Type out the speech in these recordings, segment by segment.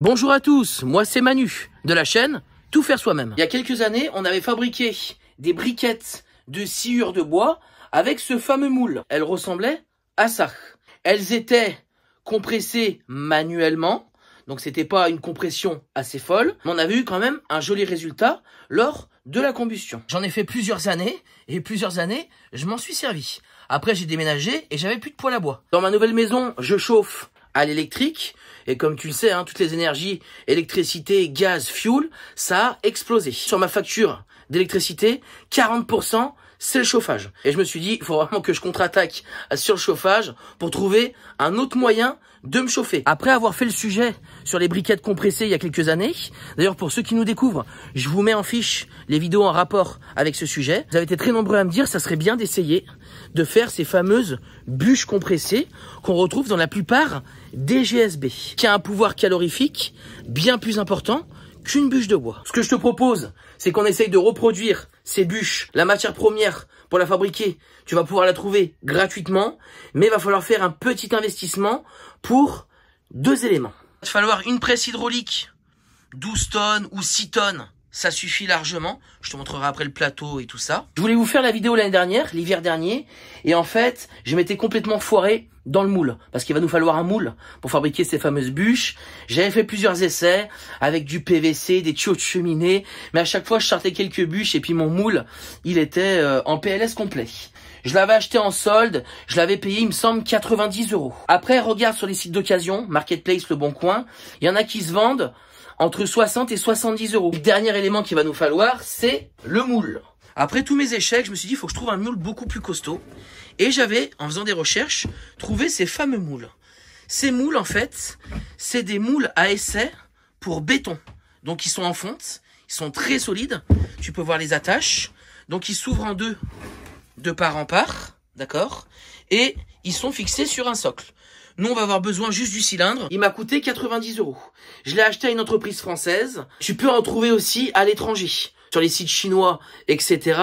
Bonjour à tous, moi c'est Manu de la chaîne Tout faire soi-même. Il y a quelques années, on avait fabriqué des briquettes de sciure de bois avec ce fameux moule. Elles ressemblaient à ça. Elles étaient compressées manuellement, donc c'était pas une compression assez folle, mais on avait eu quand même un joli résultat lors de la combustion. J'en ai fait plusieurs années et plusieurs années, je m'en suis servi. Après j'ai déménagé et j'avais plus de poêle à bois. Dans ma nouvelle maison, je chauffe à l'électrique. Et comme tu le sais, hein, toutes les énergies, électricité, gaz, fuel, ça a explosé. Sur ma facture d'électricité, 40% c'est le chauffage. Et je me suis dit, il faut vraiment que je contre-attaque sur le chauffage pour trouver un autre moyen de me chauffer. Après avoir fait le sujet sur les briquettes compressées il y a quelques années, d'ailleurs pour ceux qui nous découvrent, je vous mets en fiche les vidéos en rapport avec ce sujet. Vous avez été très nombreux à me dire, ça serait bien d'essayer de faire ces fameuses bûches compressées qu'on retrouve dans la plupart des GSB, qui a un pouvoir calorifique bien plus important une bûche de bois. Ce que je te propose, c'est qu'on essaye de reproduire ces bûches, la matière première pour la fabriquer. Tu vas pouvoir la trouver gratuitement, mais il va falloir faire un petit investissement pour deux éléments. Il va falloir une presse hydraulique, 12 tonnes ou 6 tonnes ça suffit largement. Je te montrerai après le plateau et tout ça. Je voulais vous faire la vidéo l'année dernière, l'hiver dernier, et en fait, je m'étais complètement foiré dans le moule, parce qu'il va nous falloir un moule pour fabriquer ces fameuses bûches. J'avais fait plusieurs essais avec du PVC, des tuyaux de cheminée, mais à chaque fois, je sortais quelques bûches et puis mon moule, il était euh, en PLS complet. Je l'avais acheté en solde, je l'avais payé, il me semble, 90 euros. Après, regarde sur les sites d'occasion, Marketplace, Le Bon Coin, il y en a qui se vendent entre 60 et 70 euros. Le dernier élément qu'il va nous falloir, c'est le moule. Après tous mes échecs, je me suis dit, il faut que je trouve un moule beaucoup plus costaud. Et j'avais, en faisant des recherches, trouvé ces fameux moules. Ces moules, en fait, c'est des moules à essai pour béton. Donc, ils sont en fonte, ils sont très solides. Tu peux voir les attaches. Donc, ils s'ouvrent en deux de part en part, d'accord Et ils sont fixés sur un socle. Nous, on va avoir besoin juste du cylindre. Il m'a coûté 90 euros. Je l'ai acheté à une entreprise française. Tu peux en trouver aussi à l'étranger, sur les sites chinois, etc.,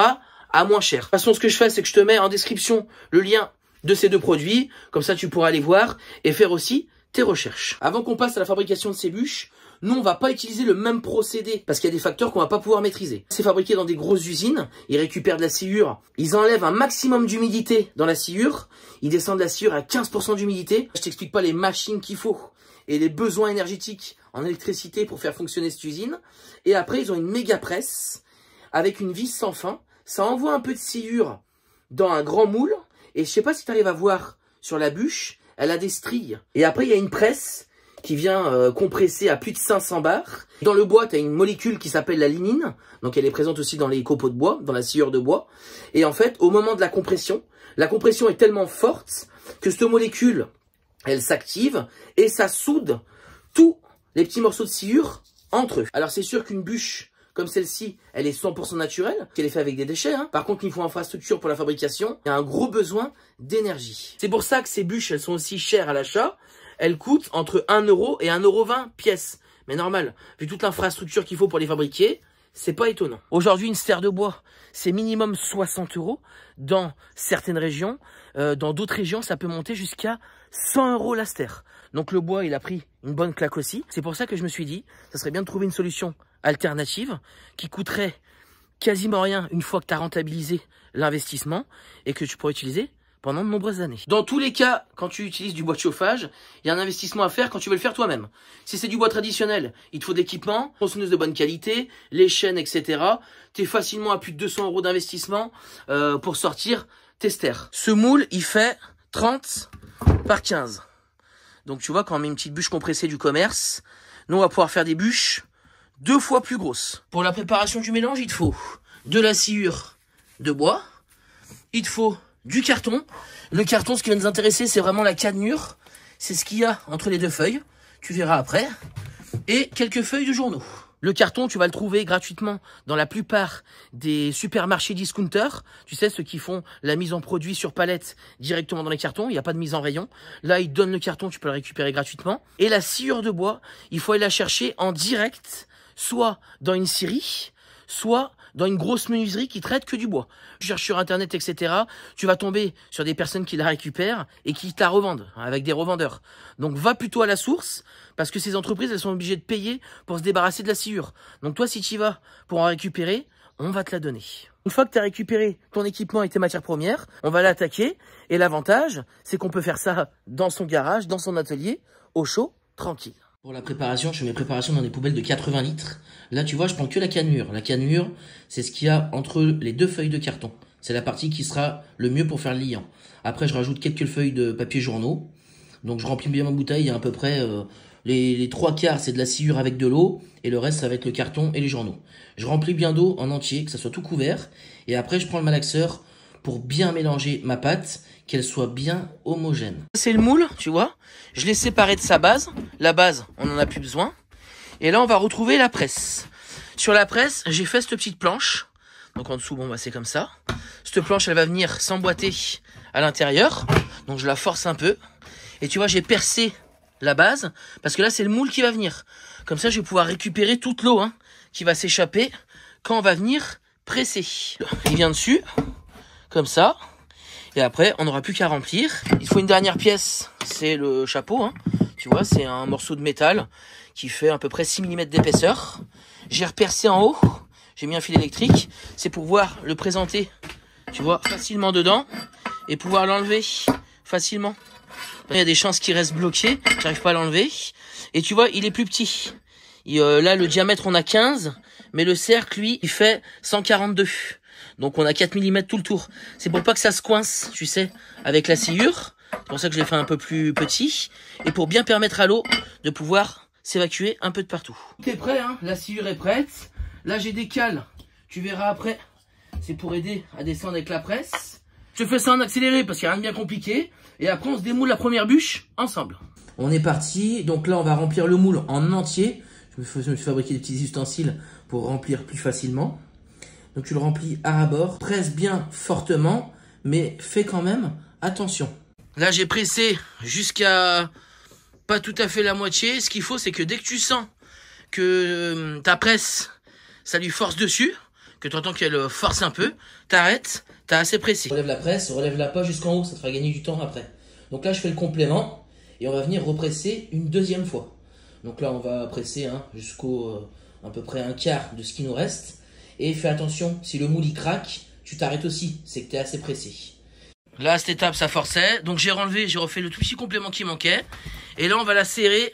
à moins cher. De toute façon, ce que je fais, c'est que je te mets en description le lien de ces deux produits. Comme ça, tu pourras aller voir et faire aussi tes recherches. Avant qu'on passe à la fabrication de ces bûches, nous, on va pas utiliser le même procédé parce qu'il y a des facteurs qu'on va pas pouvoir maîtriser. C'est fabriqué dans des grosses usines, ils récupèrent de la sciure, ils enlèvent un maximum d'humidité dans la sciure, ils descendent la sciure à 15% d'humidité. Je t'explique pas les machines qu'il faut et les besoins énergétiques en électricité pour faire fonctionner cette usine. Et après, ils ont une méga presse avec une vis sans fin. Ça envoie un peu de sciure dans un grand moule. Et je ne sais pas si tu arrives à voir sur la bûche, elle a des stries. Et après, il y a une presse qui vient euh, compresser à plus de 500 bars. Dans le bois, tu as une molécule qui s'appelle la lignine, donc elle est présente aussi dans les copeaux de bois, dans la sciure de bois. Et en fait, au moment de la compression, la compression est tellement forte que cette molécule, elle s'active et ça soude tous les petits morceaux de sciure entre eux. Alors c'est sûr qu'une bûche comme celle-ci, elle est 100% naturelle, qu'elle est faite avec des déchets. Hein. Par contre, il faut une infrastructure pour la fabrication, il y a un gros besoin d'énergie. C'est pour ça que ces bûches, elles sont aussi chères à l'achat, elle coûte entre 1 euro et 1,20 euro pièce. Mais normal, vu toute l'infrastructure qu'il faut pour les fabriquer, c'est pas étonnant. Aujourd'hui, une serre de bois, c'est minimum 60 euros. Dans certaines régions, euh, dans d'autres régions, ça peut monter jusqu'à 100 euros la serre. Donc le bois, il a pris une bonne claque aussi. C'est pour ça que je me suis dit, ça serait bien de trouver une solution alternative qui coûterait quasiment rien une fois que tu as rentabilisé l'investissement et que tu pourrais utiliser de nombreuses années. Dans tous les cas, quand tu utilises du bois de chauffage, il y a un investissement à faire quand tu veux le faire toi-même. Si c'est du bois traditionnel, il te faut de l'équipement, de bonne qualité, les chaînes, etc. Tu es facilement à plus de 200 euros d'investissement euh, pour sortir tester. Ce moule, il fait 30 par 15. Donc tu vois, quand on met une petite bûche compressée du commerce, nous on va pouvoir faire des bûches deux fois plus grosses. Pour la préparation du mélange, il te faut de la sciure de bois, il te faut du carton. Le carton, ce qui va nous intéresser, c'est vraiment la cadmure. C'est ce qu'il y a entre les deux feuilles. Tu verras après. Et quelques feuilles de journaux. Le carton, tu vas le trouver gratuitement dans la plupart des supermarchés discounters. Tu sais, ceux qui font la mise en produit sur palette directement dans les cartons. Il n'y a pas de mise en rayon. Là, ils donnent le carton, tu peux le récupérer gratuitement. Et la sciure de bois, il faut aller la chercher en direct, soit dans une scierie, soit dans une grosse menuiserie qui traite que du bois. Tu cherches sur internet, etc. Tu vas tomber sur des personnes qui la récupèrent et qui te la revendent hein, avec des revendeurs. Donc va plutôt à la source parce que ces entreprises elles sont obligées de payer pour se débarrasser de la sciure. Donc toi si tu y vas pour en récupérer, on va te la donner. Une fois que tu as récupéré ton équipement et tes matières premières, on va l'attaquer. Et l'avantage, c'est qu'on peut faire ça dans son garage, dans son atelier, au chaud, tranquille. Pour la préparation, je fais mes préparations dans des poubelles de 80 litres. Là, tu vois, je prends que la canure. La canure, c'est ce qu'il y a entre les deux feuilles de carton. C'est la partie qui sera le mieux pour faire le liant. Après, je rajoute quelques feuilles de papier journaux. Donc, je remplis bien ma bouteille à, hein, à peu près euh, les, les, trois quarts, c'est de la sciure avec de l'eau, et le reste, ça va être le carton et les journaux. Je remplis bien d'eau en entier, que ça soit tout couvert, et après, je prends le malaxeur pour bien mélanger ma pâte qu'elle soit bien homogène. C'est le moule, tu vois. Je l'ai séparé de sa base. La base, on n'en a plus besoin. Et là, on va retrouver la presse. Sur la presse, j'ai fait cette petite planche. Donc en dessous, bon, bah, c'est comme ça. Cette planche, elle va venir s'emboîter à l'intérieur. Donc je la force un peu. Et tu vois, j'ai percé la base. Parce que là, c'est le moule qui va venir. Comme ça, je vais pouvoir récupérer toute l'eau hein, qui va s'échapper quand on va venir presser. Il vient dessus, comme ça. Et après, on n'aura plus qu'à remplir. Il faut une dernière pièce, c'est le chapeau. Hein. Tu vois, c'est un morceau de métal qui fait à peu près 6 mm d'épaisseur. J'ai repercé en haut, j'ai mis un fil électrique. C'est pour pouvoir le présenter, tu vois, facilement dedans et pouvoir l'enlever facilement. Il y a des chances qu'il reste bloqué, j'arrive pas à l'enlever. Et tu vois, il est plus petit. Euh, là, le diamètre, on a 15, mais le cercle, lui, il fait 142. Donc on a 4 mm tout le tour. C'est pour pas que ça se coince, tu sais, avec la sciure. C'est pour ça que je l'ai fait un peu plus petit. Et pour bien permettre à l'eau de pouvoir s'évacuer un peu de partout. Tout est prêt, hein la sciure est prête. Là j'ai des cales, tu verras après. C'est pour aider à descendre avec la presse. Je fais ça en accéléré parce qu'il n'y a rien de bien compliqué. Et après on se démoule la première bûche ensemble. On est parti, donc là on va remplir le moule en entier. Je me suis fabriqué des petits ustensiles pour remplir plus facilement. Donc tu le remplis à ras bord, presse bien fortement, mais fais quand même attention. Là j'ai pressé jusqu'à pas tout à fait la moitié. Ce qu'il faut c'est que dès que tu sens que euh, ta presse, ça lui force dessus, que tu entends qu'elle euh, force un peu, t'arrêtes, t'as assez pressé. relève la presse, relève la poche jusqu'en haut, ça te fera gagner du temps après. Donc là je fais le complément et on va venir represser une deuxième fois. Donc là on va presser hein, jusqu'au euh, à peu près un quart de ce qui nous reste. Et fais attention, si le moule craque, tu t'arrêtes aussi, c'est que tu es assez pressé. Là, cette étape, ça forçait. Donc j'ai enlevé, j'ai refait le tout petit complément qui manquait. Et là, on va la serrer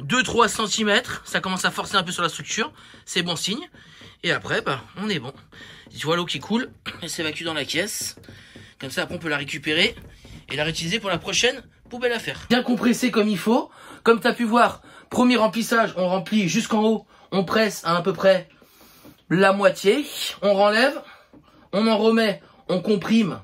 2-3 cm. Ça commence à forcer un peu sur la structure. C'est bon signe. Et après, bah, on est bon. Tu vois l'eau qui coule, elle s'évacue dans la caisse. Comme ça, après, on peut la récupérer et la réutiliser pour la prochaine poubelle à faire. Bien compressé comme il faut. Comme tu as pu voir, premier remplissage, on remplit jusqu'en haut. On presse à à peu près la moitié, on enlève, on en remet, on comprime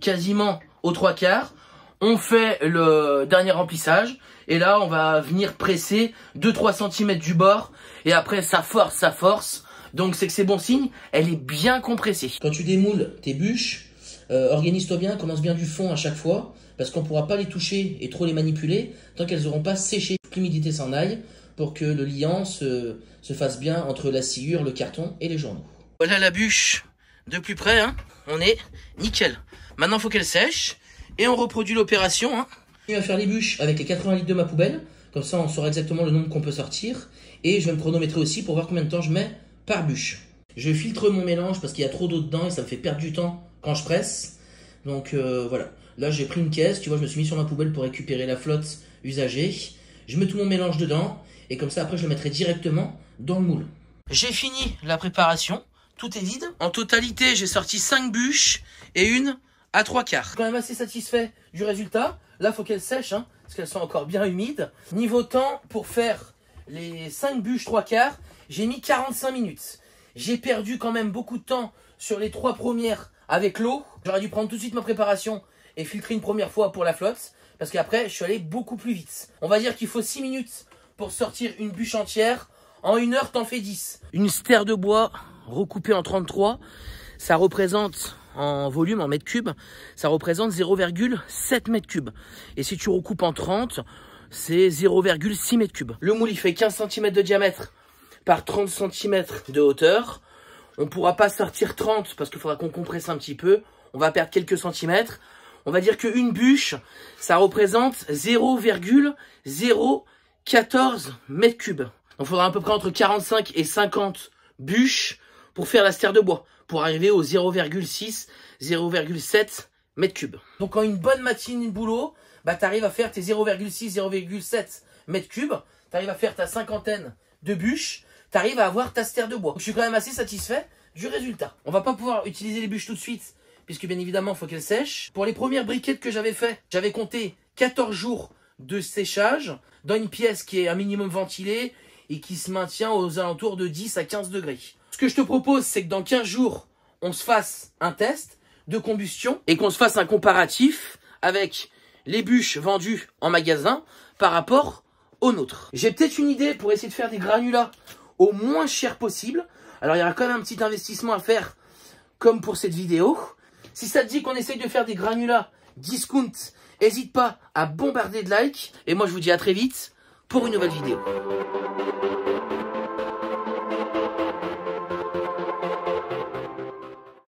quasiment aux trois quarts, on fait le dernier remplissage, et là on va venir presser 2-3 cm du bord, et après ça force, ça force, donc c'est que c'est bon signe, elle est bien compressée. Quand tu démoules tes bûches, euh, organise-toi bien, commence bien du fond à chaque fois, parce qu'on ne pourra pas les toucher et trop les manipuler tant qu'elles n'auront pas séché, l'humidité s'en aille, pour que le liant se, fasse bien entre la sciure, le carton et les journaux. Voilà la bûche de plus près, hein. on est nickel. Maintenant, faut qu'elle sèche et on reproduit l'opération. Hein. Je faire les bûches avec les 80 litres de ma poubelle, comme ça on saura exactement le nombre qu'on peut sortir. Et je vais me chronométrer aussi pour voir combien de temps je mets par bûche. Je filtre mon mélange parce qu'il y a trop d'eau dedans et ça me fait perdre du temps quand je presse. Donc euh, voilà. Là j'ai pris une caisse, tu vois, je me suis mis sur ma poubelle pour récupérer la flotte usagée je mets tout mon mélange dedans, et comme ça après je le mettrai directement dans le moule. J'ai fini la préparation, tout est vide. En totalité, j'ai sorti 5 bûches et une à 3 quarts. Quand même assez satisfait du résultat. Là, faut qu'elle sèche, hein, parce qu'elles sont encore bien humides. Niveau temps, pour faire les 5 bûches 3 quarts, j'ai mis 45 minutes. J'ai perdu quand même beaucoup de temps sur les 3 premières avec l'eau. J'aurais dû prendre tout de suite ma préparation et filtré une première fois pour la flotte, parce qu'après, je suis allé beaucoup plus vite. On va dire qu'il faut 6 minutes pour sortir une bûche entière. En une heure, t'en fais 10. Une stère de bois recoupée en 33, ça représente en volume, en mètre cube ça représente 0,7 mètres cubes. Et si tu recoupes en 30, c'est 0,6 mètres cubes. Le moule, il fait 15 cm de diamètre par 30 cm de hauteur. On ne pourra pas sortir 30 parce qu'il faudra qu'on compresse un petit peu. On va perdre quelques centimètres on va dire qu'une bûche, ça représente 0,014 mètres cubes. Donc il faudra à peu près entre 45 et 50 bûches pour faire la stère de bois, pour arriver au 0,6, 0,7 mètres cubes. Donc en une bonne matinée de boulot, bah, tu arrives à faire tes 0,6, 0,7 mètres cubes, tu arrives à faire ta cinquantaine de bûches, tu arrives à avoir ta stère de bois. Donc, je suis quand même assez satisfait du résultat. On va pas pouvoir utiliser les bûches tout de suite puisque bien évidemment, il faut qu'elle sèche. Pour les premières briquettes que j'avais fait, j'avais compté 14 jours de séchage dans une pièce qui est un minimum ventilée et qui se maintient aux alentours de 10 à 15 degrés. Ce que je te propose, c'est que dans 15 jours, on se fasse un test de combustion et qu'on se fasse un comparatif avec les bûches vendues en magasin par rapport aux nôtres. J'ai peut-être une idée pour essayer de faire des granulats au moins cher possible. Alors il y aura quand même un petit investissement à faire comme pour cette vidéo. Si ça te dit qu'on essaye de faire des granulats discount, n'hésite pas à bombarder de likes. Et moi, je vous dis à très vite pour une nouvelle vidéo.